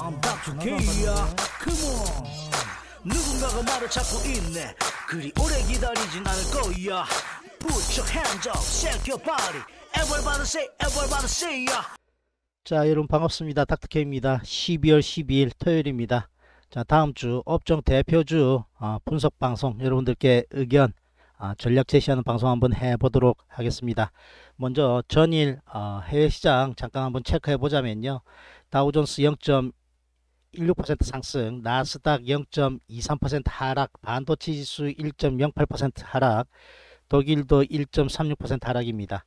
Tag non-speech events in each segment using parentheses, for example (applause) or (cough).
I'm back 야 Come on 누군가가 말을 찾고 있네 그리 오래 기다리진 않을 거야 Put your hands up, shake your body Everybody say, everybody say y a 자 여러분 반갑습니다 닥터케입니다 12월 12일 토요일입니다 자 다음주 업종 대표주 어, 아, 분석방송 여러분들께 의견 어, 전략 제시하는 방송 한번 해보도록 하겠습니다 먼저 전일 어, 아, 해외시장 잠깐 한번 체크해 보자면요 다우존스 0.16% 상승, 나스닥 0.23% 하락, 반도체 지수 1.08% 하락, 독일도 1.36% 하락입니다.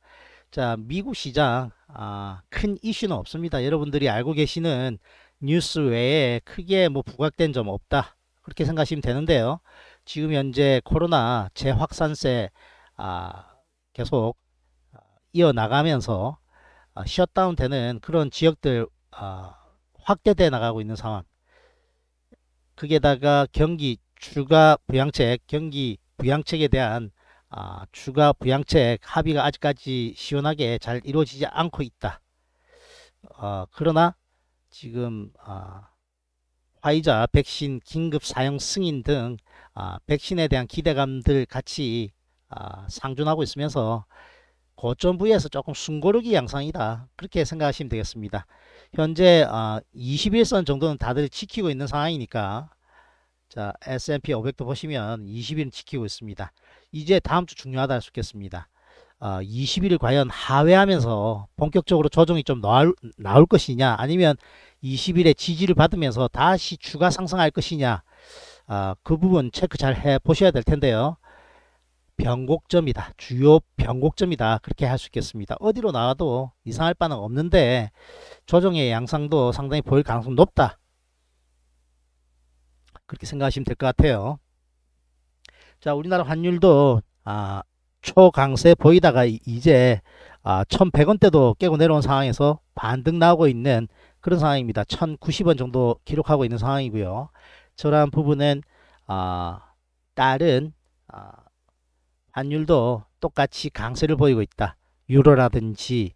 자, 미국 시장 아, 큰 이슈는 없습니다. 여러분들이 알고 계시는 뉴스 외에 크게 뭐 부각된 점 없다. 그렇게 생각하시면 되는데요. 지금 현재 코로나 재확산세 아, 계속 아, 이어나가면서 셧다운 아, 되는 그런 지역들 아, 확대돼 나가고 있는 상황. 거기에다가 경기 추가 부양책, 경기 부양책에 대한 아, 추가 부양책 합의가 아직까지 시원하게 잘 이루어지지 않고 있다. 어, 그러나 지금 아, 화이자 백신 긴급 사용 승인 등 아, 백신에 대한 기대감들 같이 아, 상존하고 있으면서 고점 부위에서 조금 숨고르기 양상이다. 그렇게 생각하시면 되겠습니다. 현재 아, 21선 정도는 다들 지키고 있는 상황이니까 자 S&P 500도 보시면 20일 지키고 있습니다. 이제 다음 주 중요하다 할 수 있겠습니다. 아, 20일 과연 하회하면서 본격적으로 조정이 좀 나올, 나올 것이냐 아니면 20일에 지지를 받으면서 다시 추가 상승할 것이냐 아, 그 부분 체크 잘 해 보셔야 될 텐데요. 변곡점이다. 주요 변곡점이다. 그렇게 할 수 있겠습니다. 어디로 나와도 이상할 바는 없는데 조정의 양상도 상당히 보일 가능성이 높다. 그렇게 생각하시면 될 것 같아요. 자 우리나라 환율도 아, 초강세 보이다가 이제 아, 1100원대도 깨고 내려온 상황에서 반등 나오고 있는 그런 상황입니다. 1090원 정도 기록하고 있는 상황이고요. 저런 부분은 아, 딸은 아, 환율도 똑같이 강세를 보이고 있다. 유로라든지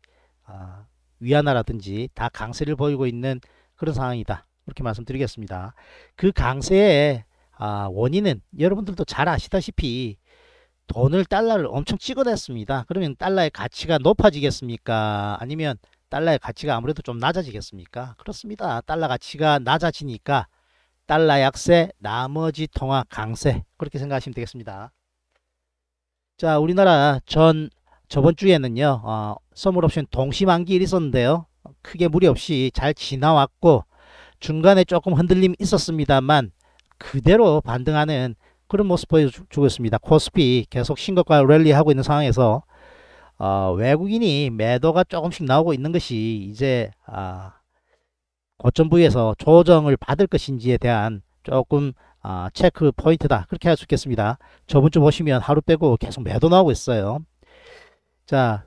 어, 위안화라든지 다 강세를 보이고 있는 그런 상황이다. 이렇게 말씀드리겠습니다. 그 강세의 아, 원인은 여러분들도 잘 아시다시피 돈을 달러를 엄청 찍어냈습니다. 그러면 달러의 가치가 높아지겠습니까? 아니면 달러의 가치가 아무래도 좀 낮아지겠습니까? 그렇습니다. 달러 가치가 낮아지니까 달러 약세, 나머지 통화 강세 그렇게 생각하시면 되겠습니다. 자 우리나라 전 저번 주에는요 어, 선물옵션 동시 만기일 있었는데요 크게 무리 없이 잘 지나왔고 중간에 조금 흔들림 있었습니다만 그대로 반등하는 그런 모습 보여주고 있습니다. 코스피 계속 신고가 랠리하고 있는 상황에서 어, 외국인이 매도가 조금씩 나오고 있는 것이 이제 아, 고점 부위에서 조정을 받을 것인지에 대한 조금 아, 체크 포인트다. 그렇게 할 수 있겠습니다. 저번 주 보시면 하루 빼고 계속 매도 나오고 있어요. 자,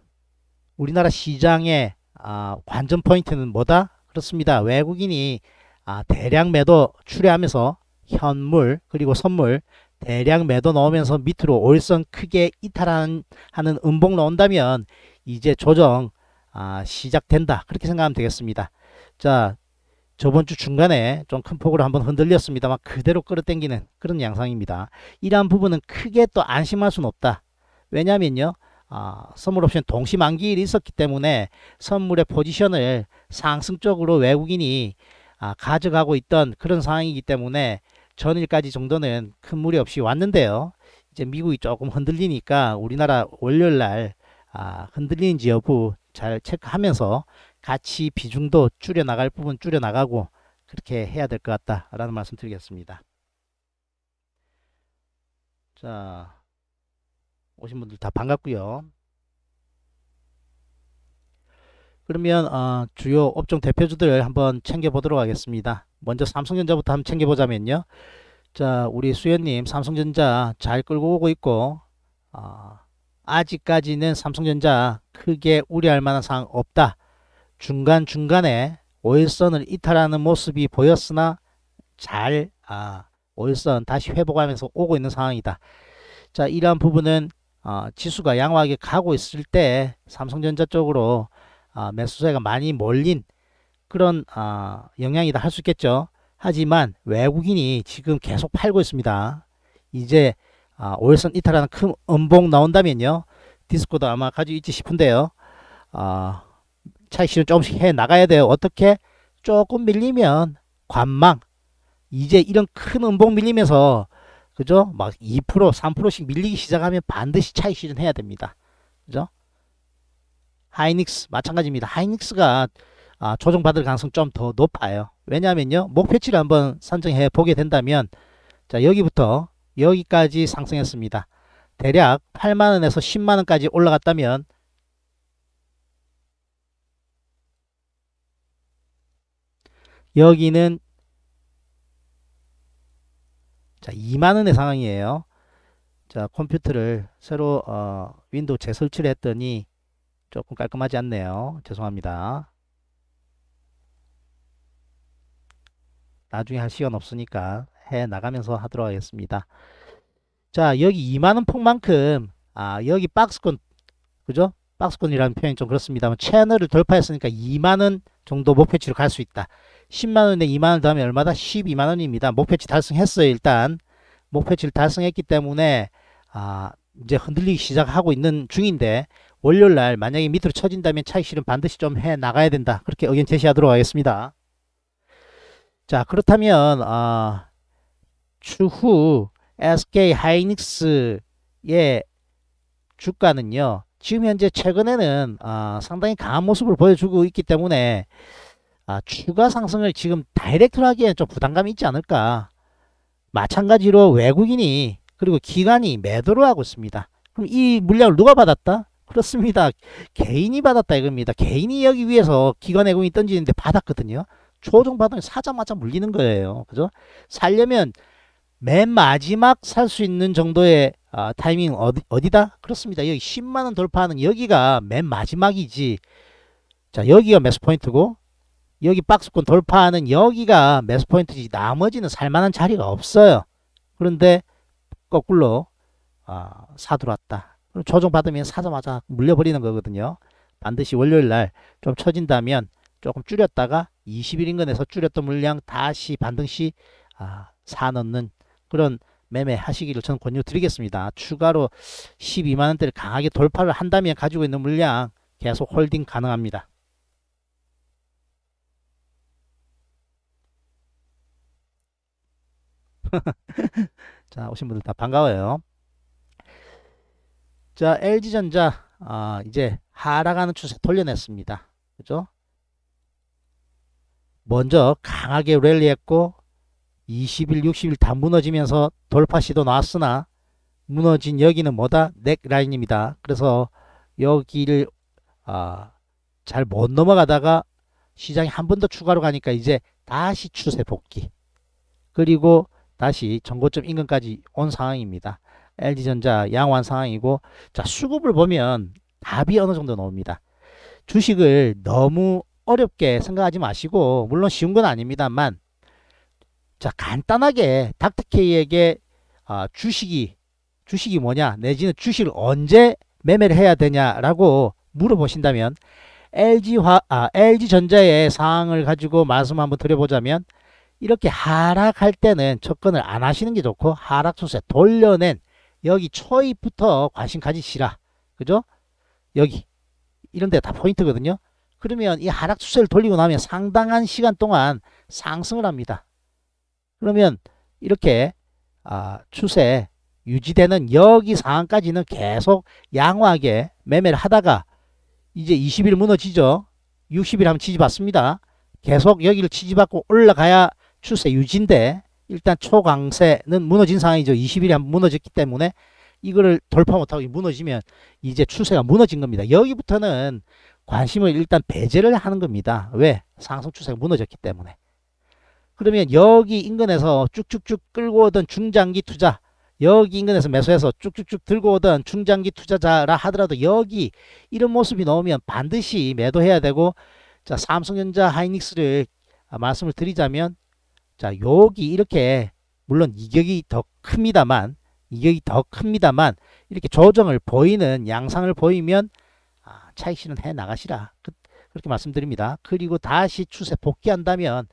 우리나라 시장의 아, 관전 포인트는 뭐다? 그렇습니다. 외국인이 아, 대량 매도 출회하면서 현물 그리고 선물 대량 매도 넣으면서 밑으로 올선 크게 이탈하는 음봉 넣온다면 이제 조정 아, 시작된다 그렇게 생각하면 되겠습니다. 자 저번 주 중간에 좀 큰 폭으로 한번 흔들렸습니다만 그대로 끌어당기는 그런 양상입니다. 이러한 부분은 크게 또 안심할 수는 없다. 왜냐면요. 아, 선물옵션 동시 만기일이 있었기 때문에 선물의 포지션을 상승적으로 외국인이 아, 가져가고 있던 그런 상황이기 때문에 전일까지 정도는 큰 무리 없이 왔는데요. 이제 미국이 조금 흔들리니까 우리나라 월요일날 아, 흔들리는지 여부 잘 체크하면서 같이 비중도 줄여나갈 부분 줄여나가고 그렇게 해야 될 것 같다라는 말씀 드리겠습니다. 자 오신 분들 다 반갑고요. 그러면 어, 주요 업종 대표주들 한번 챙겨보도록 하겠습니다. 먼저 삼성전자부터 한번 챙겨보자면요. 자 우리 수현님 삼성전자 잘 끌고 오고 있고 어, 아직까지는 삼성전자 크게 우려할 만한 상황 없다. 중간중간에 오일선을 이탈하는 모습이 보였으나 잘 아, 오일선 다시 회복하면서 오고 있는 상황이다. 자 이러한 부분은 어, 지수가 양호하게 가고 있을 때 삼성전자 쪽으로 어, 매수세가 많이 몰린 그런 어, 영향이다 할 수 있겠죠. 하지만 외국인이 지금 계속 팔고 있습니다. 이제 어, 아, 오일선 이탈하는 큰 음봉 나온다면요. 디스코도 아마 가지고 있지 싶은데요. 어, 차익실현 조금씩 해 나가야 돼요. 어떻게? 조금 밀리면 관망. 이제 이런 큰 음봉 밀리면서 그죠? 막 2%, 3%씩 밀리기 시작하면 반드시 차익 실현해야 됩니다. 그죠? 하이닉스 마찬가지입니다. 하이닉스가 아, 조정받을 가능성 좀 더 높아요. 왜냐하면요. 목표치를 한번 산정해 보게 된다면 자 여기부터 여기까지 상승했습니다. 대략 8만원에서 10만원까지 올라갔다면 여기는 자 2만원의 상황이에요. 자 컴퓨터를 새로 어, 윈도우 재설치를 했더니 조금 깔끔하지 않네요. 죄송합니다. 나중에 할 시간 없으니까 해 나가면서 하도록 하겠습니다. 자 여기 2만원 폭만큼 아 여기 박스권 그죠? 박스권이라는 표현이 좀 그렇습니다만 채널을 돌파했으니까 2만원 정도 목표치로 갈 수 있다. 10만원에 2만원 더하면 얼마다? 12만원입니다. 목표치 달성했어요. 일단 목표치를 달성했기 때문에 아, 이제 흔들리기 시작하고 있는 중인데 월요일날 만약에 밑으로 쳐진다면 차익실은 반드시 좀 해 나가야 된다. 그렇게 의견 제시하도록 하겠습니다. 자 그렇다면 아, 추후 SK 하이닉스의 주가는요. 지금 현재 최근에는 아, 상당히 강한 모습을 보여주고 있기 때문에 아, 추가 상승을 지금 다이렉트로 하기에는 좀 부담감이 있지 않을까 마찬가지로 외국인이 그리고 기관이 매도를 하고 있습니다 그럼 이 물량을 누가 받았다? 그렇습니다 개인이 받았다 이겁니다 개인이 여기 위해서 기관 외국인이 던지는데 받았거든요 초정 받으면 사자마자 물리는 거예요 그죠? 살려면 맨 마지막 살 수 있는 정도의 아, 타이밍 어디, 어디다? 그렇습니다. 여기 10만원 돌파하는 여기가 맨 마지막이지. 자, 여기가 매수 포인트고, 여기 박스권 돌파하는 여기가 매수 포인트지 나머지는 살만한 자리가 없어요. 그런데 거꾸로 어, 사들어왔다. 조정받으면 사자마자 물려버리는 거거든요. 반드시 월요일날 좀 처진다면 조금 줄였다가 20일 인근에서 줄였던 물량 다시 반등시 아, 사넣는 그런 매매 하시기를 저는 권유드리겠습니다. 추가로 12만원대를 강하게 돌파를 한다면 가지고 있는 물량 계속 홀딩 가능합니다. (laughs) 자, 오신 분들 다 반가워요. 자, LG전자, 아, 이제 하락하는 추세 돌려냈습니다. 그죠? 먼저 강하게 랠리했고 20일, 60일 다 무너지면서 돌파 시도 나왔으나 무너진 여기는 뭐다? 넥라인입니다. 그래서 여기를 아, 잘 못 넘어가다가 시장이 한 번 더 추가로 가니까 이제 다시 추세 복귀. 그리고 다시 전고점 인근까지 온 상황입니다. LG전자 양호한 상황이고 자 수급을 보면 답이 어느 정도 나옵니다. 주식을 너무 어렵게 생각하지 마시고 물론 쉬운 건 아닙니다만 자 간단하게 닥터케에게 아, 주식이 주식이 뭐냐 내지는 주식을 언제 매매를 해야 되냐라고 물어보신다면 LG화 아, LG전자의 상황을 가지고 말씀 한번 드려보자면 이렇게 하락할 때는 접근을 안 하시는 게 좋고 하락 추세 돌려낸 여기 초입부터 관심가지 시라 그죠? 여기 이런 데 다 포인트거든요. 그러면 이 하락 추세를 돌리고 나면 상당한 시간 동안 상승을 합니다. 그러면 이렇게 아, 추세 유지되는 여기 상황까지는 계속 양호하게 매매를 하다가 이제 20일 무너지죠. 60일 하면 지지받습니다. 계속 여기를 지지받고 올라가야 추세 유지인데 일단 초강세는 무너진 상황이죠. 20일이 한 무너졌기 때문에 이거를 돌파 못하고 무너지면 이제 추세가 무너진 겁니다. 여기부터는 관심을 일단 배제를 하는 겁니다. 왜? 상승 추세가 무너졌기 때문에. 그러면 여기 인근에서 쭉쭉쭉 끌고 오던 중장기 투자 여기 인근에서 매수해서 쭉쭉쭉 들고 오던 중장기 투자자라 하더라도 여기 이런 모습이 나오면 반드시 매도해야 되고 자 삼성전자 하이닉스를 아, 말씀을 드리자면 자, 여기 이렇게 물론 이격이 더 큽니다만 이격이 더 큽니다만 이렇게 조정을 보이는 양상을 보이면 아, 차익 실은 해 나가시라 그, 렇게 말씀드립니다. 그리고 다시 추세 복귀한다면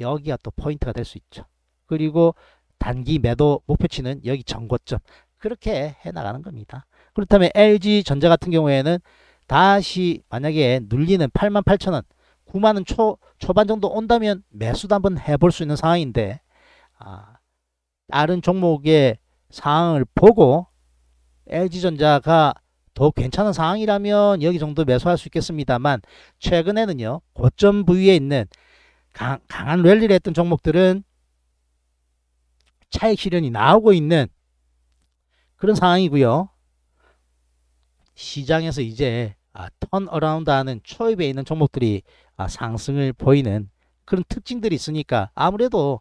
여기가 또 포인트가 될 수 있죠. 그리고 단기 매도 목표치는 여기 전고점 그렇게 해 나가는 겁니다. 그렇다면 LG전자 같은 경우에는 다시 만약에 눌리는 88,000원 9만원 초, 초반 정도 온다면 매수도 한번 해볼 수 있는 상황인데 아, 다른 종목의 상황을 보고 LG전자가 더 괜찮은 상황이라면 여기 정도 매수할 수 있겠습니다만 최근에는요 고점 부위에 있는 강, 한 랠리를 했던 종목들은 차익 실현이 나오고 있는 그런 상황이고요 시장에서 이제 턴어라운드하는 아, 초입에 있는 종목들이 아, 상승을 보이는 그런 특징들이 있으니까 아무래도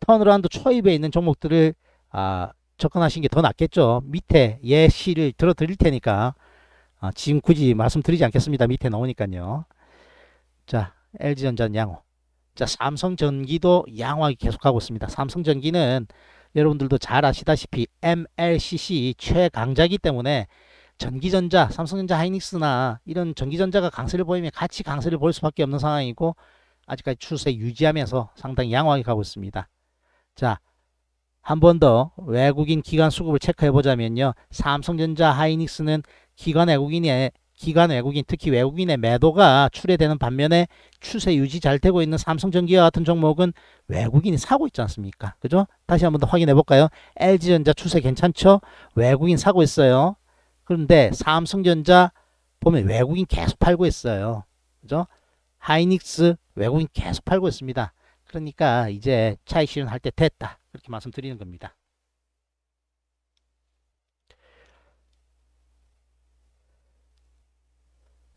턴어라운드 초입에 있는 종목들을 아, 접근하신게 더 낫겠죠. 밑에 예시를 들어 드릴 테니까 아, 지금 굳이 말씀드리지 않겠습니다. 밑에 나오니까요. 자, LG전자 양호. 자, 삼성전기도 양호하게 계속하고 있습니다. 삼성전기는 여러분들도 잘 아시다시피 MLCC 최강자기 때문에 전기전자, 삼성전자, 하이닉스나 이런 전기전자가 강세를 보이면 같이 강세를 볼 수밖에 없는 상황이고 아직까지 추세 유지하면서 상당히 양호하게 가고 있습니다. 자, 한 번 더 외국인 기관 수급을 체크해 보자면요. 삼성전자, 하이닉스는 기관 외국인의 기관 외국인 특히 외국인의 매도가 출해되는 반면에 추세 유지 잘 되고 있는 삼성전기와 같은 종목은 외국인이 사고 있지 않습니까? 그죠? 다시 한 번 더 확인해 볼까요? LG전자 추세 괜찮죠? 외국인 사고 있어요. 그런데 삼성전자 보면 외국인 계속 팔고 있어요. 그죠? 하이닉스 외국인 계속 팔고 있습니다. 그러니까 이제 차익 실현할 때 됐다. 그렇게 말씀드리는 겁니다.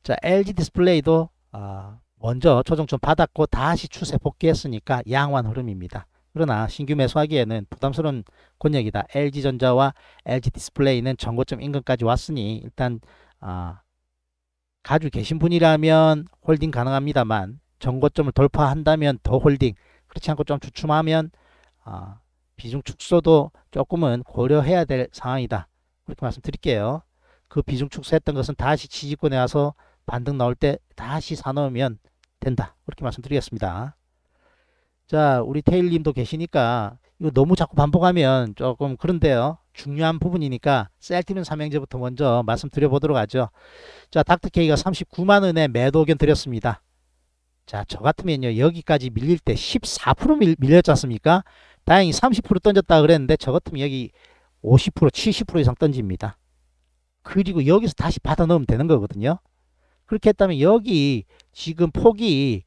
자, LG 디스플레이도 아, 먼저 조정 좀 받았고 다시 추세 복귀했으니까 양환 흐름입니다. 그러나 신규 매수하기에는 부담스러운 권역이다. LG전자와 LG디스플레이는 전고점 인근까지 왔으니 일단 아, 가지고 계신 분이라면 홀딩 가능합니다만 전고점을 돌파한다면 더 홀딩 그렇지 않고 좀 주춤하면 아, 비중 축소도 조금은 고려해야 될 상황이다. 그렇게 말씀드릴게요. 그 비중 축소했던 것은 다시 지지권에 와서 반등 나올 때 다시 사놓으면 된다. 그렇게 말씀드리겠습니다. 자 우리 테일님도 계시니까 이거 너무 자꾸 반복하면 조금 그런데요. 중요한 부분이니까 셀티는 삼행제부터 먼저 말씀드려 보도록 하죠. 자 닥터케이가 39만원에 매도 의견 드렸습니다. 자 저 같으면요 여기까지 밀릴 때 14% 밀, 밀렸지 않습니까? 다행히 30% 던졌다 그랬는데 저 같으면 여기 50% 70% 이상 던집니다. 그리고 여기서 다시 받아 넣으면 되는 거거든요. 그렇게 했다면 여기 지금 폭이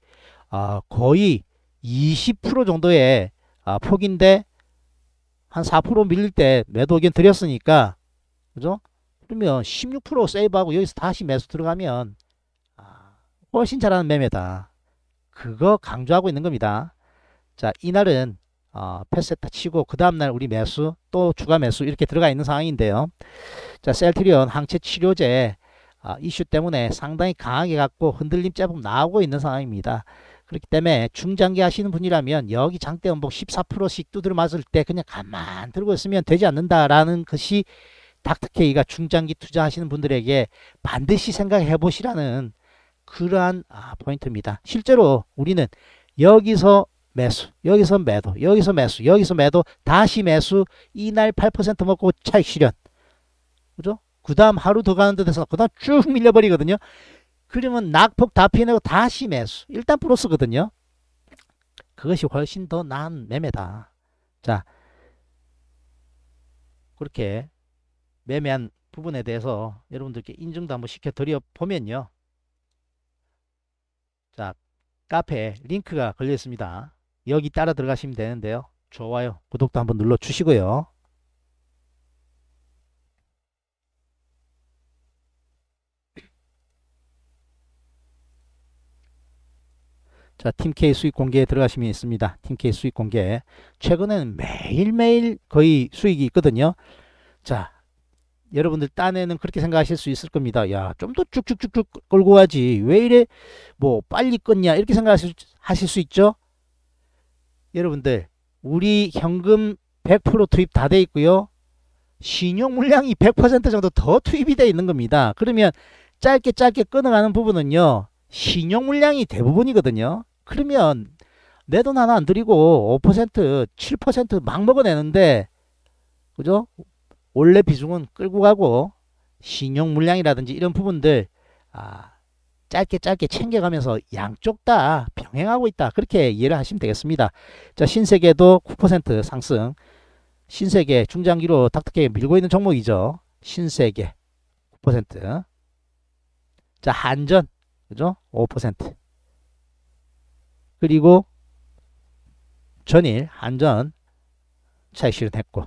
어, 거의 20% 정도의 아, 폭인데 한 4% 밀릴 때 매도 의견 드렸으니까 그죠? 그러면 16% 세이브하고 여기서 다시 매수 들어가면 아, 훨씬 잘하는 매매다. 그거 강조하고 있는 겁니다. 자 이날은 어, 패세타 치고 그 다음날 우리 매수 또 추가 매수 이렇게 들어가 있는 상황인데요. 자 셀트리온 항체 치료제 아, 이슈 때문에 상당히 강하게 갖고 흔들림 제법 나오고 있는 상황입니다. 그렇기 때문에 중장기 하시는 분이라면 여기 장대 음복 14%씩 두드려 맞을 때 그냥 가만 들고 있으면 되지 않는다라는 것이 닥터케이가 중장기 투자하시는 분들에게 반드시 생각해 보시라는 그러한 아, 포인트입니다. 실제로 우리는 여기서 매수, 여기서 매도, 여기서 매수, 여기서 매도, 다시 매수, 이날 8% 먹고 차익 실현. 그죠? 그 다음 하루 더 가는 데 돼서 그 다음 쭉 밀려버리거든요. 그러면 낙폭 다 피해내고 다시매수 일단 플러스거든요. 그것이 훨씬 더 나은 매매다. 자 그렇게 매매한 부분에 대해서 여러분들께 인증도 한번 시켜드려 보면요. 자 카페 링크가 걸려 있습니다. 여기 따라 들어가시면 되는데요. 좋아요 구독도 한번 눌러 주시고요. 자, 팀K 수익 공개에 들어가시면 있습니다. 팀K 수익 공개. 최근에는 매일매일 거의 수익이 있거든요. 자, 여러분들 딴에는 그렇게 생각하실 수 있을 겁니다. 야, 좀 더 쭉쭉쭉쭉 끌고 가지. 왜 이래 뭐 빨리 끊냐. 이렇게 생각하실 하실 수 있죠. 여러분들, 우리 현금 100% 투입 다 돼 있고요. 신용 물량이 100% 정도 더 투입이 돼 있는 겁니다. 그러면 짧게 짧게 끊어가는 부분은요. 신용 물량이 대부분이거든요. 그러면 내 돈 하나 안 드리고 5% 7%막 먹어내는데 그죠? 원래 비중은 끌고 가고 신용 물량이라든지 이런 부분들 아, 짧게 짧게 챙겨가면서 양쪽 다 병행하고 있다. 그렇게 이해를 하시면 되겠습니다. 자, 신세계도 9% 상승. 신세계 중장기로 닥터케 밀고 있는 종목이죠. 신세계 9%. 자, 한전 그죠? 5% 그리고 전일 안전 차익 실현했고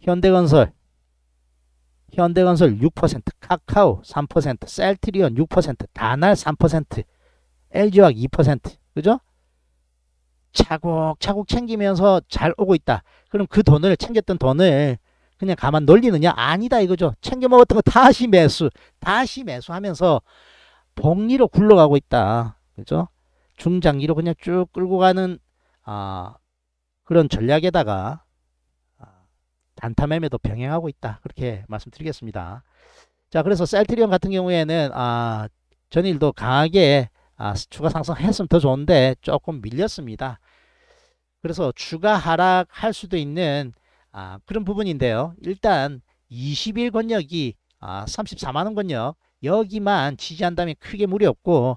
현대건설 현대건설 6% 카카오 3% 셀트리온 6% 다날 3% LG화학 2% 그죠? 차곡차곡 챙기면서 잘 오고 있다. 그럼 그 돈을 챙겼던 돈을 그냥 가만 놀리느냐? 아니다 이거죠. 챙겨 먹었던 거 다시 매수, 다시 매수하면서 복리로 굴러가고 있다. 그죠? 중장기로 그냥 쭉 끌고 가는 아, 그런 전략에다가 아, 단타 매매도 병행하고 있다. 그렇게 말씀드리겠습니다. 자, 그래서 셀트리온 같은 경우에는 아, 전일도 강하게 아, 추가 상승했으면 더 좋은데 조금 밀렸습니다. 그래서 추가 하락할 수도 있는 아, 그런 부분인데요. 일단 20일 권역이 아, 34만원 권역 여기만 지지한다면 크게 무리 없고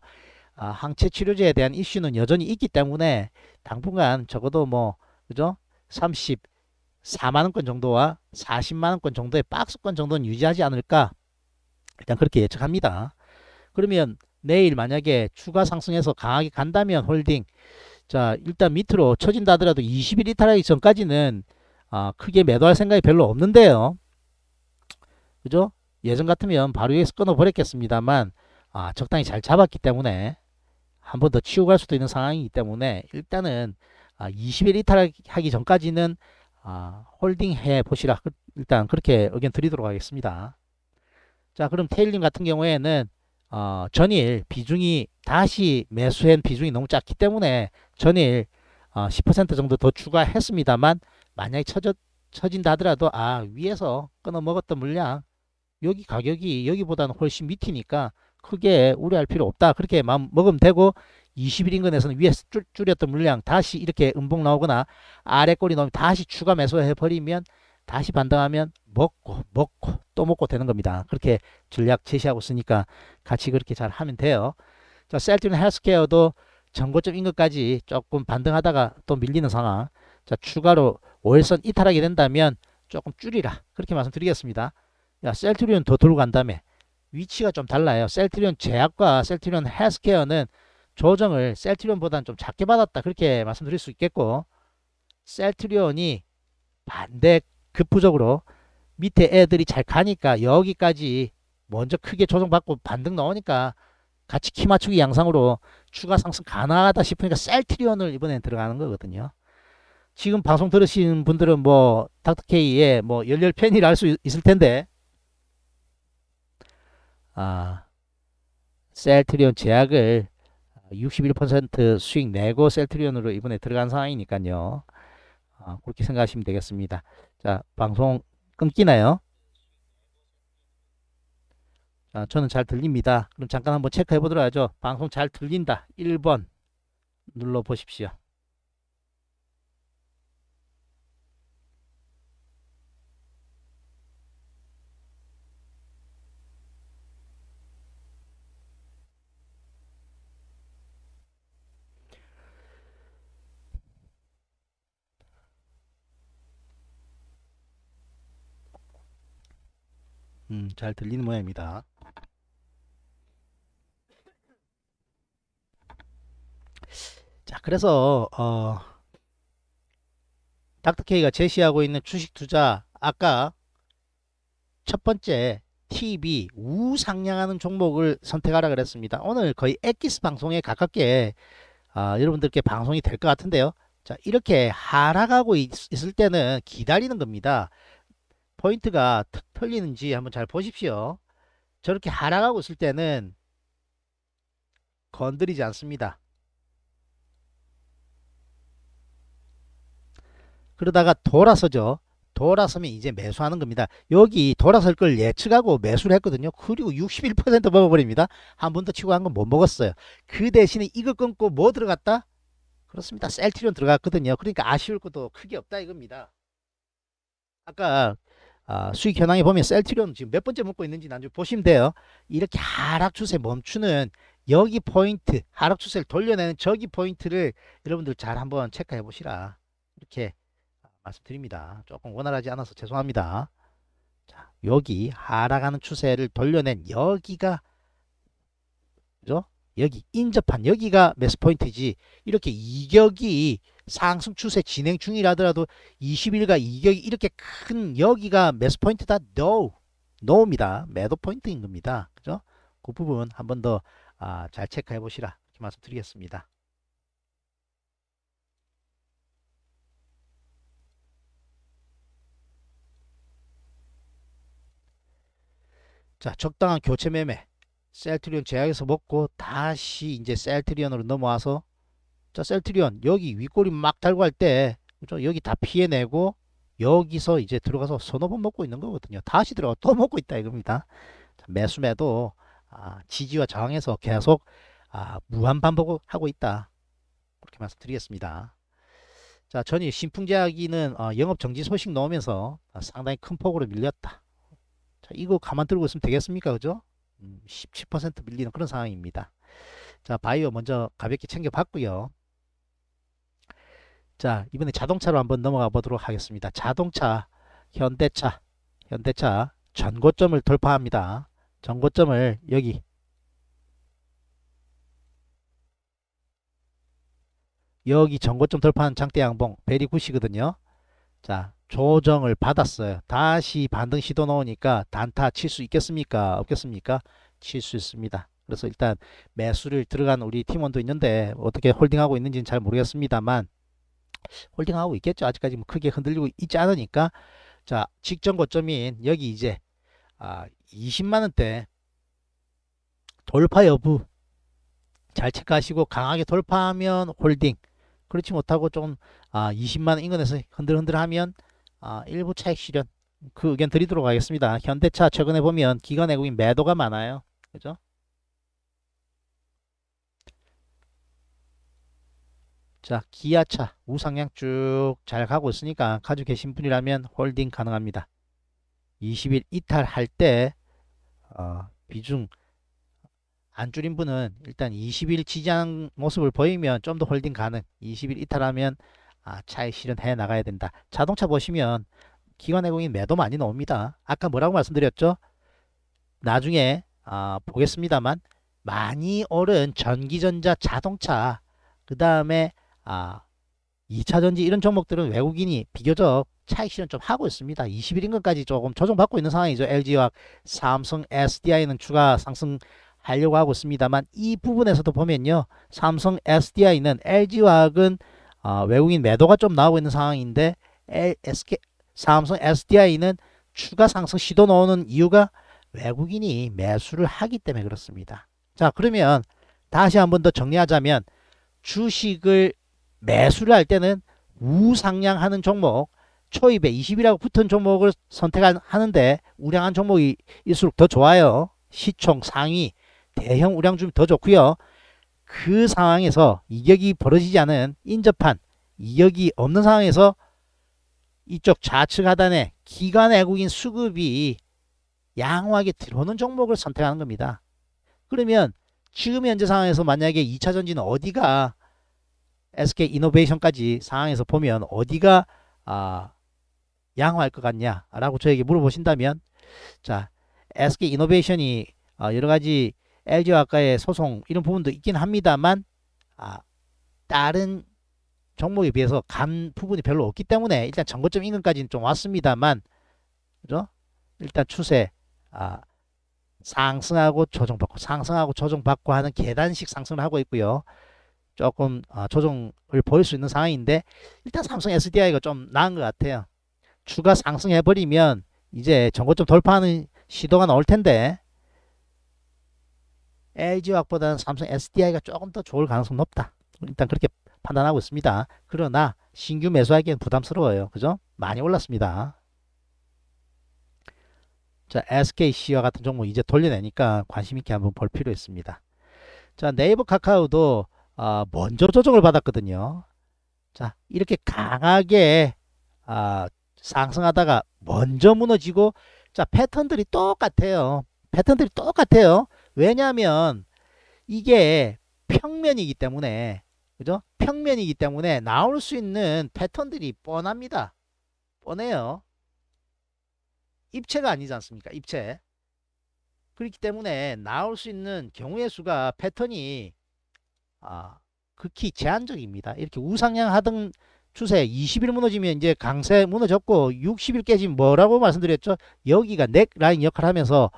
아, 항체 치료제에 대한 이슈는 여전히 있기 때문에 당분간 적어도 뭐 그죠? 34만원권 정도와 40만원권 정도의 박스권 정도는 유지하지 않을까 일단 그렇게 예측합니다. 그러면 내일 만약에 추가 상승해서 강하게 간다면 홀딩 자 일단 밑으로 처진다 하더라도 20일 이탈하기 전까지는 아, 크게 매도할 생각이 별로 없는데요. 그죠? 예전 같으면 바로 여기서 끊어버렸겠습니다만 아, 적당히 잘 잡았기 때문에 한 번 더 치고 갈 수도 있는 상황이기 때문에 일단은 아, 20일 이탈하기 전까지는 아, 홀딩해 보시라 그, 일단 그렇게 의견 드리도록 하겠습니다. 자 그럼 테일링 같은 경우에는 어, 전일 비중이 다시 매수엔 비중이 너무 작기 때문에 전일 어, 10% 정도 더 추가했습니다만 만약에 처져처진다 하더라도 아 위에서 끊어 먹었던 물량 여기 가격이 여기보다는 훨씬 밑이니까 크게 우려할 필요 없다 그렇게 마음 먹으면 되고 20일 인근에서는 위에서 줄, 줄였던 물량 다시 이렇게 음봉 나오거나 아래 꼬리 넣으면 다시 추가 매수해버리면 다시 반등하면 먹고 먹고 또 먹고 되는 겁니다. 그렇게 전략 제시하고 있으니까 같이 그렇게 잘 하면 돼요. 자, 셀트린 헬스케어도 전고점 인근까지 조금 반등하다가 또 밀리는 상황. 자, 추가로 5일선 이탈하게 된다면 조금 줄이라. 그렇게 말씀드리겠습니다. 야, 셀트리온 더 들고 간 다음에 위치가 좀 달라요. 셀트리온 제약과 셀트리온 헬스케어는 조정을 셀트리온보다는 좀 작게 받았다. 그렇게 말씀드릴 수 있겠고 셀트리온이 반대 급부적으로 밑에 애들이 잘 가니까 여기까지 먼저 크게 조정받고 반등 넣으니까 같이 키 맞추기 양상으로 추가 상승 가능하다 싶으니까 셀트리온을 이번엔 들어가는 거거든요. 지금 방송 들으신 분들은 뭐 닥터케이의 뭐 열렬 팬이라 할수 있을 텐데 아 셀트리온 제약을 61% 수익 내고 셀트리온으로 이번에 들어간 상황이니까요. 아, 그렇게 생각하시면 되겠습니다. 자 방송 끊기나요? 아, 저는 잘 들립니다. 그럼 잠깐 한번 체크해 보도록 하죠. 방송 잘 들린다. 1번 눌러 보십시오. 잘 들리는 모양입니다. 자, 그래서 어, 닥터 K가 제시하고 있는 주식 투자 아까 첫 번째 TV 우상향하는 종목을 선택하라 그랬습니다. 오늘 거의 엑기스 방송에 가깝게 어, 여러분들께 방송이 될 것 같은데요. 자 이렇게 하락하고 있, 을 때는 기다리는 겁니다. 포인트가 털리는지 한번 잘 보십시오. 저렇게 하락하고 있을 때는 건드리지 않습니다. 그러다가 돌아서죠. 돌아서면 이제 매수하는 겁니다. 여기 돌아설 걸 예측하고 매수를 했거든요. 그리고 61% 먹어버립니다. 한 번 더 치고 한 건 못 먹었어요. 그 대신에 이거 끊고 뭐 들어갔다? 그렇습니다. 셀트리온 들어갔거든요. 그러니까 아쉬울 것도 크게 없다 이겁니다. 아까 아, 수익 현황에 보면 셀트리온 지금 몇 번째 묶고 있는지 나중에 보시면 돼요. 이렇게 하락 추세 멈추는 여기 포인트 하락 추세를 돌려내는 저기 포인트를 여러분들 잘 한번 체크해 보시라 이렇게 말씀드립니다. 조금 원활하지 않아서 죄송합니다. 자, 여기 하락하는 추세를 돌려낸 여기가 그죠? 여기 인접한 여기가 매스 포인트지 이렇게 이격이 상승 추세 진행 중이라더라도 20일과 이격이 이렇게 큰 여기가 매수 포인트다? No. no입니다. 매도 포인트인 겁니다. 그죠? 그 부분 한번 더잘 아, 체크해 보시라. 이렇게 말씀드리겠습니다. 자, 적당한 교체 매매. 셀트리온 제약에서 먹고 다시 이제 셀트리온으로 넘어와서 자 셀트리온 여기 윗골이막 달고 할때 그죠? 여기 다 피해내고 여기서 이제 들어가서 서너 번 먹고 있는 거거든요. 다시 들어가 또 먹고 있다 이겁니다. 매수매도 아, 지지와 저항에서 계속 아, 무한 반복을 하고 있다. 그렇게 말씀드리겠습니다. 자, 전일 신풍제약이는 어, 영업정지 소식 넣으면서 아, 상당히 큰 폭으로 밀렸다. 자, 이거 가만 들고 있으면 되겠습니까? 그죠? 음, 17% 밀리는 그런 상황입니다. 자, 바이오 먼저 가볍게 챙겨봤고요. 자 이번에 자동차로 한번 넘어가 보도록 하겠습니다. 자동차, 현대차, 현대차 전고점을 돌파합니다. 전고점을 여기 여기 전고점 돌파한 장대양봉 베리 굿이거든요. 자 조정을 받았어요. 다시 반등 시도 넣으니까 단타 칠 수 있겠습니까? 없겠습니까? 칠 수 있습니다. 그래서 일단 매수를 들어간 우리 팀원도 있는데 어떻게 홀딩하고 있는지는 잘 모르겠습니다만 홀딩하고 있겠죠. 아직까지 뭐 크게 흔들리고 있지 않으니까 자 직전 고점인 여기 이제 아, 20만원대 돌파 여부 잘 체크하시고 강하게 돌파하면 홀딩 그렇지 못하고 좀 아, 20만원 인근에서 흔들흔들하면 아, 일부 차익 실현 그 의견 드리도록 하겠습니다. 현대차 최근에 보면 기관 외국인 매도가 많아요. 그죠? 자 기아차 우상향 쭉 잘 가고 있으니까 가지고 계신 분이라면 홀딩 가능합니다. 20일 이탈할 때 어, 비중 안 줄인 분은 일단 20일 지지한 모습을 보이면 좀 더 홀딩 가능 20일 이탈하면 아, 차에 실현해 나가야 된다. 자동차 보시면 기관해공인 매도 많이 나옵니다. 아까 뭐라고 말씀드렸죠? 나중에 아, 보겠습니다만 많이 오른 전기전자 자동차 그 다음에 아, 2차전지 이런 종목들은 외국인이 비교적 차익 실현 좀 하고 있습니다. 21인근까지 조금 조정받고 있는 상황이죠. LG와 삼성 SDI는 추가 상승 하려고 하고 있습니다만 이 부분에서도 보면요. 삼성 SDI는 LG화학은 어, 외국인 매도가 좀 나오고 있는 상황인데 L, SK, 삼성 SDI는 추가 상승 시도 나오는 이유가 외국인이 매수를 하기 때문에 그렇습니다. 자 그러면 다시 한 번 더 정리하자면 주식을 매수를 할 때는 우상향하는 종목 초입에 20이라고 붙은 종목을 선택하는데 우량한 종목이 일수록 더 좋아요. 시총 상위 대형 우량주면 더 좋고요. 그 상황에서 이격이 벌어지지 않은 인접한 이격이 없는 상황에서 이쪽 좌측 하단에 기관 외국인 수급이 양호하게 들어오는 종목을 선택하는 겁니다. 그러면 지금 현재 상황에서 만약에 2차전지는 어디가 SK 이노베이션까지 상황에서 보면 어디가 아, 양호할 것 같냐라고 저에게 물어보신다면 자 SK 이노베이션이 아, 여러 가지 LG화학과의 소송 이런 부분도 있긴 합니다만 아, 다른 종목에 비해서 간 부분이 별로 없기 때문에 일단 정거점 인근까지는 좀 왔습니다만 그죠? 일단 추세 아, 상승하고 조정받고 상승하고 조정받고 하는 계단식 상승을 하고 있고요. 조금 아, 조정을 보일 수 있는 상황인데 일단 삼성 SDI가 좀 나은 것 같아요. 추가 상승해버리면 이제 전고점 돌파하는 시도가 나올 텐데 LG화학보다는 삼성 SDI가 조금 더 좋을 가능성 높다. 일단 그렇게 판단하고 있습니다. 그러나 신규 매수하기엔 부담스러워요. 그죠? 많이 올랐습니다. 자, SKC와 같은 종목 이제 돌려내니까 관심 있게 한번 볼 필요 있습니다. 자, 네이버 카카오도 아, 먼저 조정을 받았거든요. 자, 이렇게 강하게 아, 상승하다가 먼저 무너지고 자, 패턴들이 똑같아요. 패턴들이 똑같아요. 왜냐하면 이게 평면이기 때문에 그죠? 평면이기 때문에 나올 수 있는 패턴들이 뻔합니다. 뻔해요. 입체가 아니지 않습니까? 입체. 그렇기 때문에 나올 수 있는 경우의 수가 패턴이 아, 극히 제한적입니다. 이렇게 우상향 하던 추세 20일 무너지면 이제 강세 무너졌고 60일 깨지면 뭐라고 말씀드렸죠? 여기가 넥라인 역할을 하면서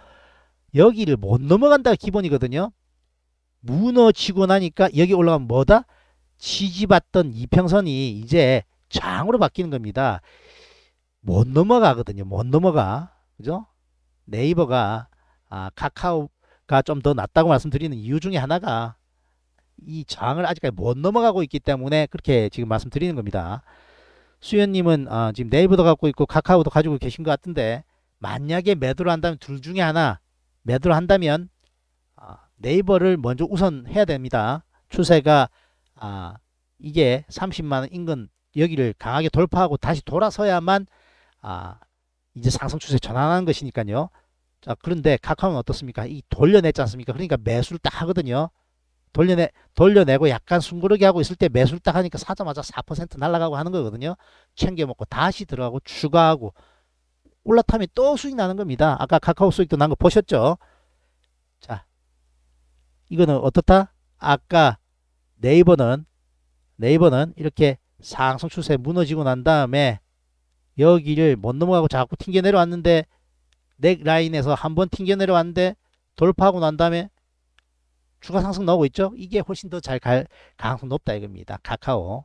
여기를 못 넘어간다가 기본이거든요. 무너지고 나니까 여기 올라가면 뭐다? 지지받던 이평선이 이제 장으로 바뀌는 겁니다. 못 넘어가거든요. 못 넘어가. 그죠? 네이버가 아, 카카오가 좀 더 낫다고 말씀드리는 이유 중에 하나가 이 장을 아직까지 못 넘어가고 있기 때문에 그렇게 지금 말씀드리는 겁니다. 수현님은 어, 지금 네이버도 갖고 있고 카카오도 가지고 계신 것 같은데 만약에 매도를 한다면 둘 중에 하나 매도를 한다면 어, 네이버를 먼저 우선 해야 됩니다. 추세가 아, 이게 30만원 인근 여기를 강하게 돌파하고 다시 돌아서야만 아, 이제 상승 추세 전환하는 것이니까요. 자 그런데 카카오는 어떻습니까? 이 돌려냈지 않습니까? 그러니까 매수를 딱 하거든요. 돌려내 돌려내고 약간 숭그러게 하고 있을 때 매수 를딱 하니까 사자마자 4% 날라가고 하는 거거든요. 챙겨 먹고 다시 들어가고 추가하고 올라타면 또 수익 나는 겁니다. 아까 카카오 수익도 난 거 보셨죠? 자, 이거는 어떻다? 아까 네이버는 네이버는 이렇게 상승 추세 무너지고 난 다음에 여기를 못 넘어가고 자꾸 튕겨 내려왔는데 넥라인에서 한번 튕겨 내려왔는데 돌파하고 난 다음에 추가 상승 나오고 있죠? 이게 훨씬 더 잘 갈 가능성 높다 이겁니다. 카카오.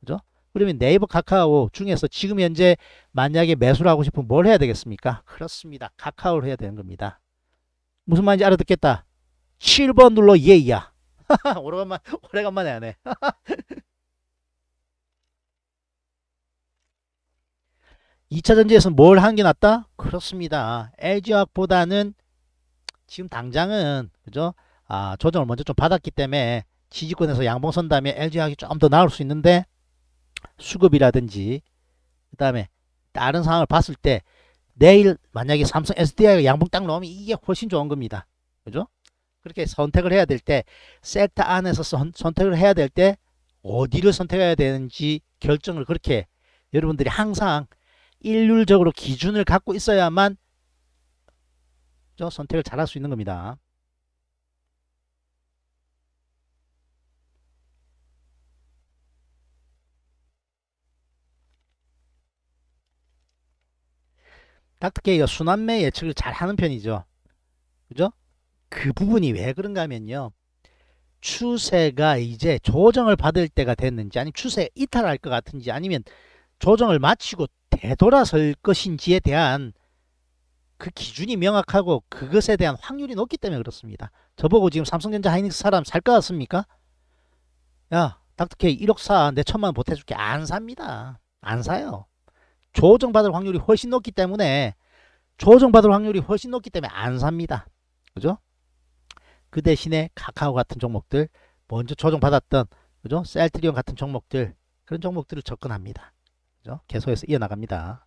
그죠? 그러면 네이버 카카오 중에서 지금 현재 만약에 매수를 하고 싶으면 뭘 해야 되겠습니까? 그렇습니다. 카카오를 해야 되는 겁니다. 무슨 말인지 알아듣겠다. 7번 눌러 예이야. (laughs) 오래간만, 오래간만에 하네. 2차 (laughs) 전지에서 뭘 한 게 낫다? 그렇습니다. LG화학보다는 지금 당장은 그죠? 아, 조정을 먼저 좀 받았기 때문에 지지권에서 양봉선 다음에 LG하기 좀더 나올 수 있는데 수급이라든지 그 다음에 다른 상황을 봤을 때 내일 만약에 삼성 SDI가 양봉 딱 넣으면 이게 훨씬 좋은 겁니다. 그죠? 그렇게 선택을 해야 될 때 섹터 안에서 선, 택을 해야 될 때 어디를 선택해야 되는지 결정을 그렇게 여러분들이 항상 일률적으로 기준을 갖고 있어야만 선택을 잘할 수 있는 겁니다. 닥터케이가 순환매 예측을 잘 하는 편이죠. 그죠? 그 부분이 왜 그런가 하면요. 추세가 이제 조정을 받을 때가 됐는지 아니면 추세 이탈할 것 같은지 아니면 조정을 마치고 되돌아설 것인지에 대한 그 기준이 명확하고 그것에 대한 확률이 높기 때문에 그렇습니다. 저보고 지금 삼성전자 하이닉스 사람 살 것 같습니까? 야 닥터케이 1억 사내 천만 원 보태줄게 안 삽니다. 안 사요. 조정받을 확률이 훨씬 높기 때문에 조정받을 확률이 훨씬 높기 때문에 안 삽니다. 그죠? 그 대신에 카카오 같은 종목들 먼저 조정받았던 그죠? 셀트리온 같은 종목들 그런 종목들을 접근합니다. 그죠? 계속해서 이어나갑니다.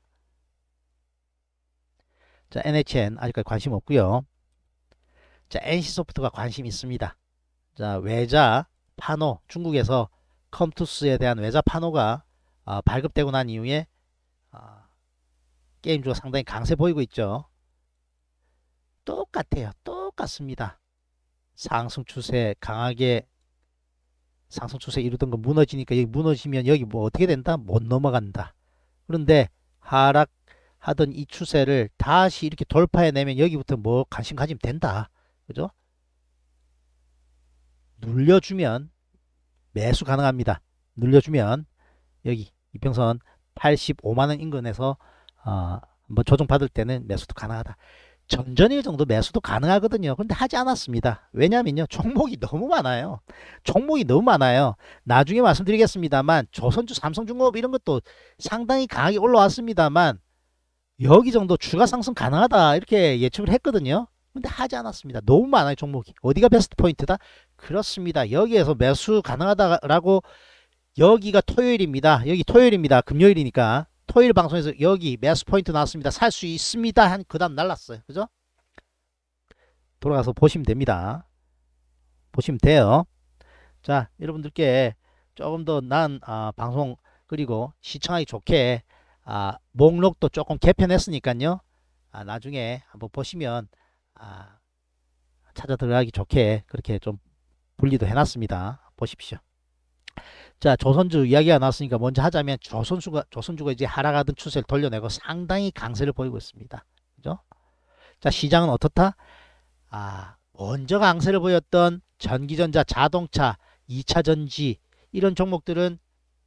자, NHN 아직까지 관심 없고요. 자, NC소프트가 관심 있습니다. 자, 외자 파노 중국에서 컴투스에 대한 외자 파노가 어, 아, 발급되고 난 이후에 게임주가 상당히 강세 보이고 있죠. 똑같아요. 똑같습니다. 상승 추세 강하게 상승 추세 이루던 거 무너지니까 여기 무너지면 여기 뭐 어떻게 된다? 못 넘어간다. 그런데 하락하던 이 추세를 다시 이렇게 돌파해내면 여기부터 뭐 관심 가지면 된다. 그죠? 눌려주면 매수 가능합니다. 눌려주면 여기 이평선 85만원 인근에서 어, 한번 뭐 조정받을 때는 매수도 가능하다. 전전일 정도 매수도 가능하거든요. 그런데 하지 않았습니다. 왜냐면요. 종목이 너무 많아요. 종목이 너무 많아요. 나중에 말씀드리겠습니다만 조선주 삼성중공업 이런 것도 상당히 강하게 올라왔습니다만 여기 정도 추가 상승 가능하다 이렇게 예측을 했거든요. 근데 하지 않았습니다. 너무 많아요. 종목이. 어디가 베스트 포인트다? 그렇습니다. 여기에서 매수 가능하다라고 여기가 토요일입니다. 여기 토요일입니다. 금요일이니까 토요일 방송에서 여기 매수 포인트 나왔습니다. 살 수 있습니다. 한 그 다음 날랐어요. 그죠? 돌아가서 보시면 됩니다. 보시면 돼요. 자 여러분들께 조금 더난 아, 방송 그리고 시청하기 좋게 아, 목록도 조금 개편했으니까요. 아, 나중에 한번 보시면 아, 찾아 들어가기 좋게 그렇게 좀 분리도 해놨습니다. 보십시오. 자 조선주 이야기가 나왔으니까 먼저 하자면 조선주가 조선주가 이제 하락하던 추세를 돌려내고 상당히 강세를 보이고 있습니다. 그죠? 자 시장은 어떻다? 아 먼저 강세를 보였던 전기전자, 자동차, 2차전지 이런 종목들은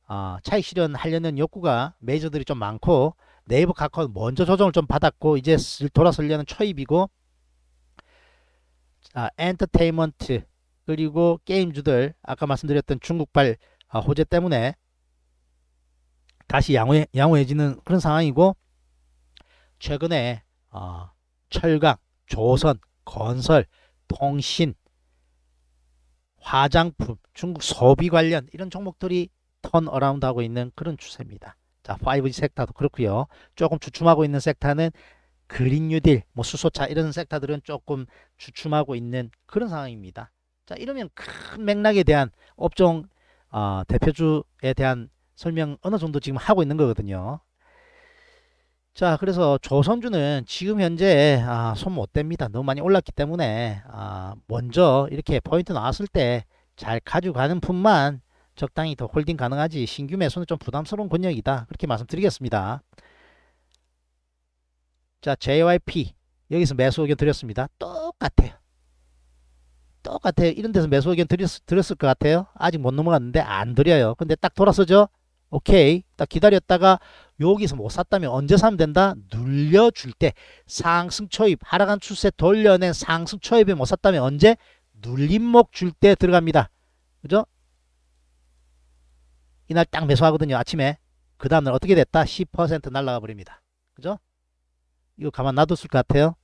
아, 차익 실현하려는 욕구가 매저들이 좀 많고 네이버 카카오 먼저 조정을 좀 받았고 이제 돌아설려는 초입이고 아, 엔터테인먼트 그리고 게임주들 아까 말씀드렸던 중국발 아, 호재 때문에 다시 양호해, 양호해지는 그런 상황이고 최근에 어, 철강, 조선, 건설, 통신, 화장품, 중국 소비 관련 이런 종목들이 턴어라운드하고 있는 그런 추세입니다. 자, 5G 섹터도 그렇고요. 조금 주춤하고 있는 섹터는 그린 뉴딜, 뭐 수소차 이런 섹터들은 조금 주춤하고 있는 그런 상황입니다. 자, 이러면 큰 맥락에 대한 업종 어, 대표주에 대한 설명 어느 정도 지금 하고 있는 거거든요. 자 그래서 조선주는 지금 현재 아, 손 못댑니다. 너무 많이 올랐기 때문에 아, 먼저 이렇게 포인트 나왔을 때 잘 가져가는 품만 적당히 더 홀딩 가능하지 신규 매수는 좀 부담스러운 권역이다. 그렇게 말씀드리겠습니다. 자 JYP 여기서 매수 의견 드렸습니다. 똑같아요. 똑같아요. 이런 데서 매수 의견 드렸, 드렸을 것 같아요. 아직 못 넘어갔는데 안 드려요. 근데 딱 돌아서죠. 오케이. 딱 기다렸다가 여기서 못 샀다면 언제 사면 된다? 눌려줄 때 상승 초입 하락한 추세 돌려낸 상승 초입에 못 샀다면 언제? 눌림목 줄 때 들어갑니다. 그죠? 이날 딱 매수하거든요. 아침에. 그 다음날 어떻게 됐다? 10% 날라가 버립니다. 그죠? 이거 가만 놔뒀을 것 같아요.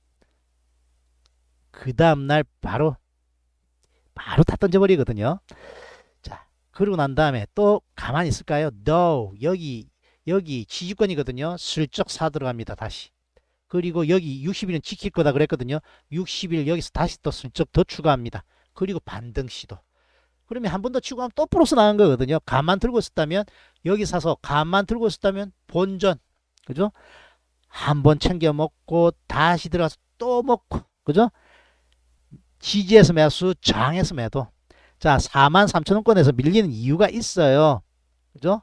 그 다음날 바로 바로 다 던져버리거든요. 자, 그러고 난 다음에 또 가만히 있을까요? No. 여기, 여기 지지권이거든요. 슬쩍 사 들어갑니다. 다시. 그리고 여기 60일은 지킬 거다 그랬거든요. 60일 여기서 다시 또 슬쩍 더 추가합니다. 그리고 반등 시도. 그러면 한 번 더추가 하면 또 플러스 나간 거거든요. 가만 들고 있었다면 여기 사서 가만 들고 있었다면 본전. 그죠? 한 번 챙겨 먹고 다시 들어가서 또 먹고. 그죠? 지지에서 매수 저항에서 매도 자 43,000원권에서 밀리는 이유가 있어요 그죠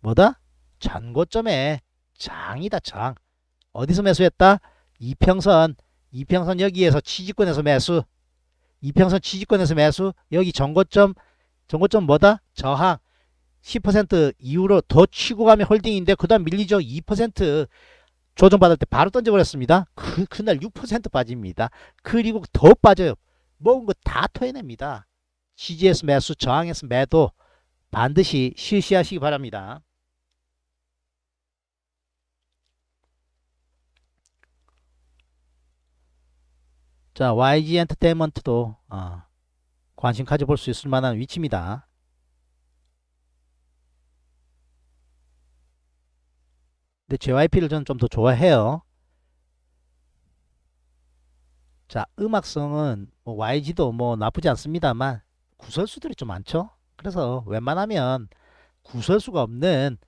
뭐다 전고점에 장이다 장 어디서 매수했다 이평선 이평선 여기에서 취지권에서 매수 이평선 취지권에서 매수 여기 전고점 전고점 뭐다 저항 10% 이후로 더 치고 가면 홀딩인데 그 다음 밀리죠 2% 조정받을 때 바로 던져버렸습니다. 그, 그날 6% 빠집니다. 그리고 더 빠져요. 먹은 거다 토해냅니다. 지지에서 매수, 저항에서 매도 반드시 실시하시기 바랍니다. 자, YG 엔터테인먼트도 어, 관심 가져볼 수 있을 만한 위치입니다. 근데 JYP를 저는 좀 더 좋아해요. 자, 음악성은 뭐 YG도 뭐 나쁘지 않습니다만 구설수들이 좀 많죠. 그래서 웬만하면 구설수가 없는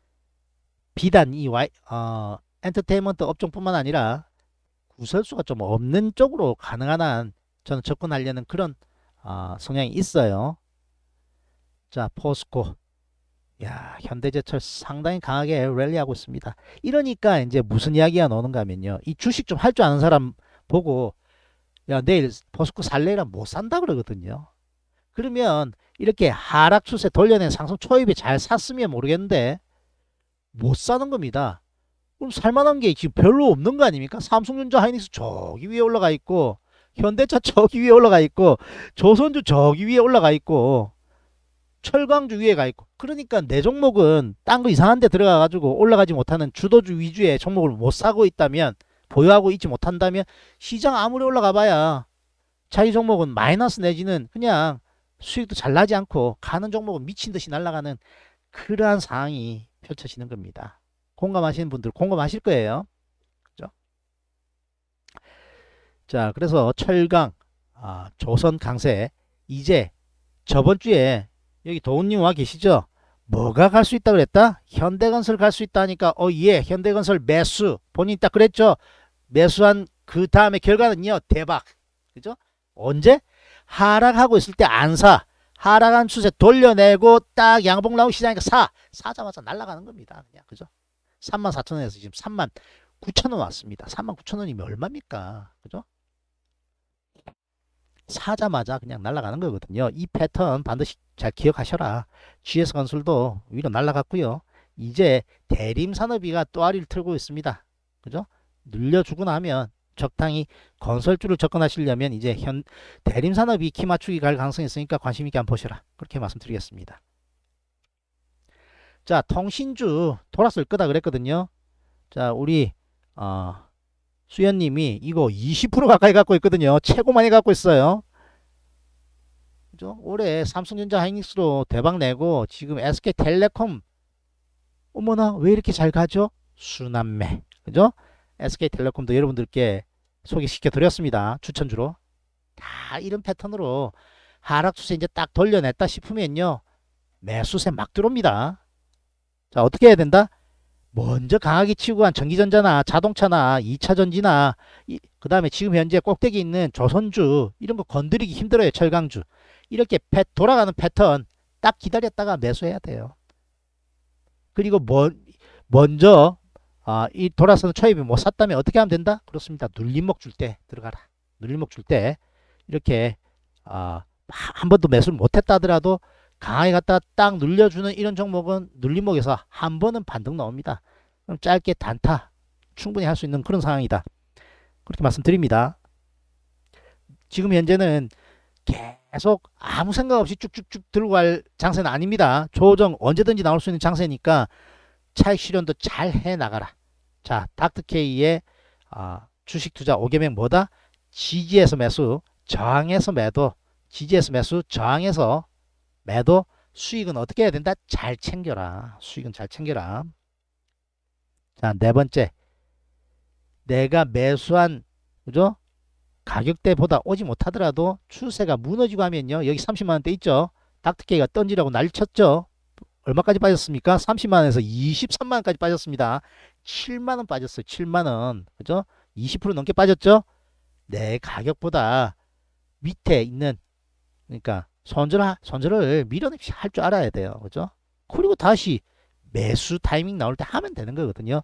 비단 이 Y 어 엔터테인먼트 업종뿐만 아니라 구설수가 좀 없는 쪽으로 가능한 한 저는 접근하려는 그런 어, 성향이 있어요. 자, 포스코 야 현대제철 상당히 강하게 랠리하고 있습니다. 이러니까 이제 무슨 이야기가 나오는가 하면요. 이 주식 좀 할 줄 아는 사람 보고 야 내일 버스코 살래라 못 산다 그러거든요. 그러면 이렇게 하락 추세 돌려낸 상승 초입에 잘 샀으면 모르겠는데 못 사는 겁니다. 그럼 살만한 게 지금 별로 없는 거 아닙니까? 삼성전자 하이닉스 저기 위에 올라가 있고 현대차 (laughs) 저기 위에 올라가 있고 조선주 저기 위에 올라가 있고 철광주 위에 가 있고 그러니까 내 종목은 딴 거 이상한 데 들어가 가지고 올라가지 못하는 주도주 위주의 종목을 못 사고 있다면 보유하고 있지 못한다면 시장 아무리 올라가 봐야 자기 종목은 마이너스 내지는 그냥 수익도 잘 나지 않고 가는 종목은 미친 듯이 날아가는 그러한 상황이 펼쳐지는 겁니다. 공감하시는 분들 공감하실 거예요. 그죠? 자, 그래서 철강, 아, 조선 강세 이제 저번 주에 여기 도훈님 와 계시죠? 뭐가 갈 수 있다 그랬다? 현대건설 갈 수 있다니까 하 어, 어예 현대건설 매수 본인이 딱 그랬죠? 매수한 그 다음에 결과는요 대박 그죠? 언제? 하락하고 있을 때 안사 하락한 추세 돌려내고 딱 양봉 나오기 시작하니까 사 사자마자 날아가는 겁니다 그냥 그죠? 34,000원에서 지금 39,000원 왔습니다 39,000원이면 얼마입니까? 그죠? 사자마자 그냥 날아가는 거거든요. 이 패턴 반드시 잘 기억하셔라. GS건설도 위로 날아갔고요. 이제 대림산업이가 또아리를 틀고 있습니다. 그죠? 늘려주고 나면 적당히 건설주를 접근하시려면 이제 현 대림산업이 키 맞추기 갈 가능성이 있으니까 관심 있게 한번 보셔라 그렇게 말씀드리겠습니다. 자 통신주 돌았을 거다 그랬거든요. 자 우리 어, 수현님이 이거 20% 가까이 갖고 있거든요. 최고 많이 갖고 있어요. 그죠? 올해 삼성전자 하이닉스로 대박 내고 지금 SK텔레콤 어머나 왜 이렇게 잘 가죠? 수남매 그죠? SK텔레콤도 여러분들께 소개시켜 드렸습니다. 추천주로 다 이런 패턴으로 하락 추세 이제 딱 돌려냈다 싶으면요 매수세 막 들어옵니다. 자 어떻게 해야 된다? 먼저 강하게 치고 간 전기전자나 자동차나 2차전지나 그 다음에 지금 현재 꼭대기 있는 조선주 이런 거 건드리기 힘들어요 철강주 이렇게 패, 돌아가는 패턴 딱 기다렸다가 매수해야 돼요 그리고 먼, 먼저 아, 이 돌아서는 초입이 뭐 샀다면 어떻게 하면 된다? 그렇습니다 눌림목 줄 때 들어가라 눌림목 줄 때 이렇게 아, 한 번도 매수를 못했다 하더라도 강하게 갖다 딱 눌려주는 이런 종목은 눌림목에서 한 번은 반등 나옵니다. 그럼 짧게 단타 충분히 할 수 있는 그런 상황이다. 그렇게 말씀드립니다. 지금 현재는 계속 아무 생각 없이 쭉쭉쭉 들고 갈 장세는 아닙니다. 조정 언제든지 나올 수 있는 장세니까 차익 실현도 잘 해나가라. 자, 닥터케이의 어, 주식 투자 5개명 뭐다? 지지에서 매수, 저항에서 매도, 지지에서 매수, 저항에서 매도 수익은 어떻게 해야 된다? 잘 챙겨라. 수익은 잘 챙겨라. 자, 네 번째. 내가 매수한 그죠? 가격대보다 오지 못하더라도 추세가 무너지고 하면요. 여기 30만원대 있죠. 닥트케이가 던지라고 난리 쳤죠. 얼마까지 빠졌습니까? 30만원에서 23만원까지 빠졌습니다. 7만원 빠졌어요. 7만원. 그죠? 20% 넘게 빠졌죠? 내 가격보다 밑에 있는 그러니까 손절, 손절을 밀어내기 할줄 알아야 돼요. 그죠? 그리고 다시 매수 타이밍 나올 때 하면 되는 거거든요.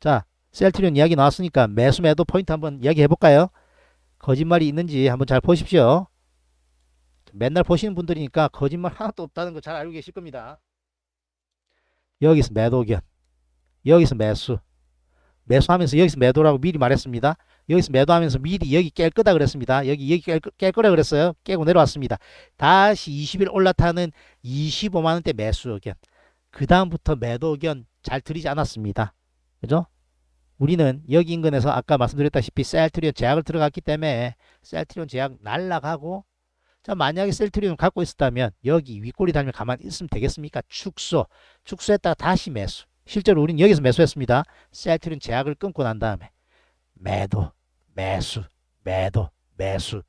자, 셀트리온 이야기 나왔으니까 매수 매도 포인트 한번 이야기 해볼까요? 거짓말이 있는지 한번 잘 보십시오. 맨날 보시는 분들이니까 거짓말 하나도 없다는 거 잘 알고 계실 겁니다. 여기서 매도 견 여기서 매수, 매수하면서 여기서 매도라고 미리 말했습니다. 여기서 매도하면서 미리 여기 깰 거다 그랬습니다. 여기 여기 깰, 깰 거라 그랬어요. 깨고 내려왔습니다. 다시 20일 올라타는 25만원대 매수 의견. 그 다음부터 매도 의견 잘 들이지 않았습니다. 그죠? 우리는 여기 인근에서 아까 말씀드렸다시피 셀트리온 제약을 들어갔기 때문에 셀트리온 제약 날라가고 자 만약에 셀트리온 갖고 있었다면 여기 윗골이 달면 가만히 있으면 되겠습니까? 축소. 축소했다가 다시 매수. 실제로 우리는 여기서 매수했습니다. 셀트리온 제약을 끊고 난 다음에 매도. 매수, 매도, 매수.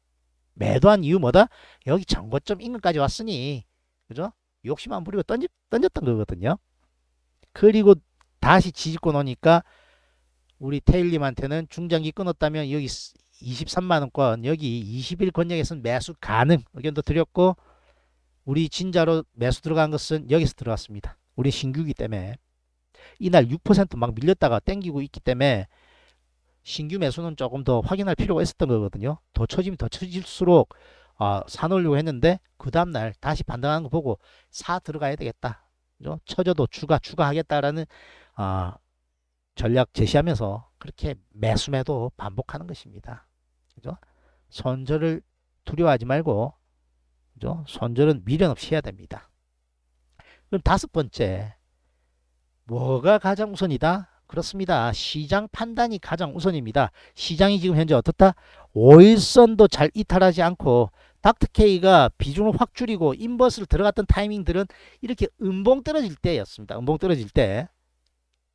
매도한 이유 뭐다? 여기 정고점 인근까지 왔으니 그죠? 욕심 안 부리고 던지, 던졌던 거거든요. 그리고 다시 지지고 놓으니까 우리 테일님한테는 중장기 끊었다면 여기 23만원권 여기 20일 권역에서는 매수 가능 의견도 드렸고 우리 진자로 매수 들어간 것은 여기서 들어왔습니다 우리 신규기 때문에 이날 6%막 밀렸다가 땡기고 있기 때문에 신규 매수는 조금 더 확인할 필요가 있었던 거거든요. 더 처지면 더 처질수록 어, 사놓으려고 했는데 그 다음날 다시 반등하는 거 보고 사 들어가야 되겠다. 그죠? 쳐져도 추가 추가하겠다라는 어, 전략 제시하면서 그렇게 매수매도 반복하는 것입니다. 그죠? 손절을 두려워하지 말고 그죠? 손절은 미련 없이 해야 됩니다. 그럼 다섯 번째 뭐가 가장 우선이다? 그렇습니다. 시장 판단이 가장 우선입니다. 시장이 지금 현재 어떻다? 5일선도 잘 이탈하지 않고 닥터케이가 비중을 확 줄이고 인버스를 들어갔던 타이밍들은 이렇게 음봉 떨어질 때였습니다. 음봉 떨어질 때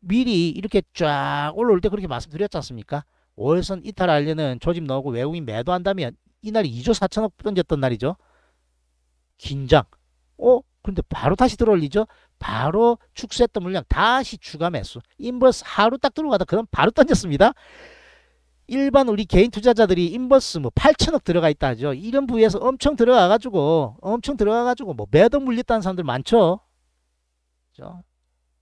미리 이렇게 쫙 올라올 때 그렇게 말씀드렸지 않습니까? 5일선 이탈하려는 조짐 넣오고 외국인 매도한다면 이날 2조 4천억 던졌던 날이죠. 긴장. 어? 그런데 바로 다시 들어올리죠. 바로 축소했던 물량 다시 추가 매수. 인버스 하루 딱 들어가다 그럼 바로 던졌습니다. 일반 우리 개인 투자자들이 인버스 뭐 8천억 들어가 있다 하죠. 이런 부위에서 엄청 들어가 가지고 엄청 들어가 가지고 뭐 매도 물렸다는 사람들 많죠. 그렇죠?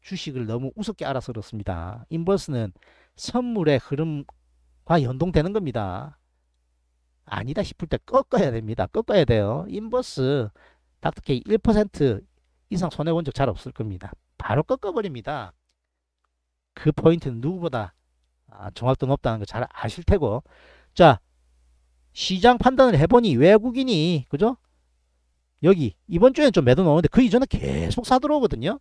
주식을 너무 우습게 알아서 그렇습니다. 인버스는 선물의 흐름과 연동되는 겁니다. 아니다 싶을 때 꺾어야 됩니다. 꺾어야 돼요. 인버스 닥터케이 1% 이상 손해본 적 잘 없을 겁니다. 바로 꺾어버립니다. 그 포인트는 누구보다 정확도 아, 높다는 거 잘 아실 테고 자 시장 판단을 해보니 외국인이 그죠? 여기 이번 주에는 좀 매도 나오는데 그 이전에 계속 사들어오거든요.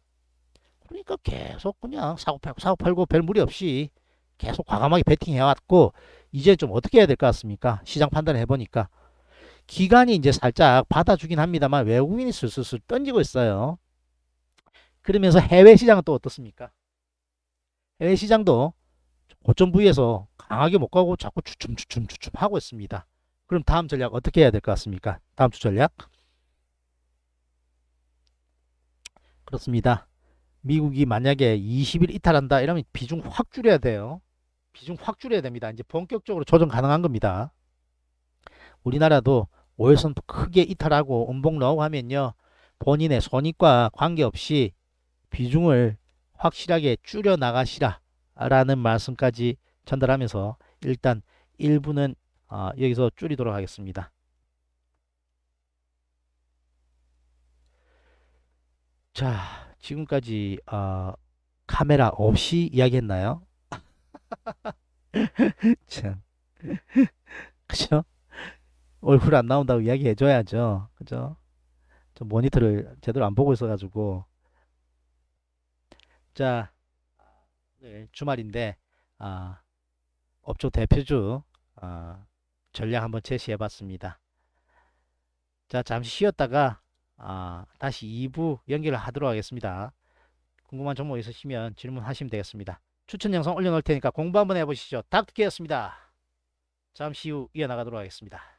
그러니까 계속 그냥 사고 팔고 사고 팔고 별 무리 없이 계속 과감하게 베팅해왔고 이제 좀 어떻게 해야 될 것 같습니까? 시장 판단을 해보니까 기간이 이제 살짝 받아주긴 합니다만 외국인이 슬슬슬 던지고 있어요. 그러면서 해외 시장은 또 어떻습니까? 해외 시장도 고점 부위에서 강하게 못 가고 자꾸 주춤 주춤 주춤 하고 있습니다. 그럼 다음 전략 어떻게 해야 될 것 같습니까? 다음 주 전략 그렇습니다. 미국이 만약에 20일 이탈한다 이러면 비중 확 줄여야 돼요. 비중 확 줄여야 됩니다. 이제 본격적으로 조정 가능한 겁니다. 우리나라도 오일선 크게 이탈하고 음봉 나오고 하면요. 본인의 손익과 관계없이 비중을 확실하게 줄여 나가시라 라는 말씀까지 전달하면서 일단 일부는 어, 여기서 줄이도록 하겠습니다. 자 지금까지 어, 카메라 없이 이야기했나요? (laughs) 참 그쵸? 얼굴 안 나온다고 이야기해 줘야죠. 그죠? 저 모니터를 제대로 안 보고 있어 가지고 자, 네, 주말인데 아, 업종 대표주 아, 전략 한번 제시해 봤습니다. 자, 잠시 쉬었다가 아, 다시 2부 연결을 하도록 하겠습니다. 궁금한 정보 있으시면 질문하시면 되겠습니다. 추천 영상 올려놓을 테니까 공부 한번 해보시죠. 닥터케였습니다. 잠시 후 이어나가도록 하겠습니다.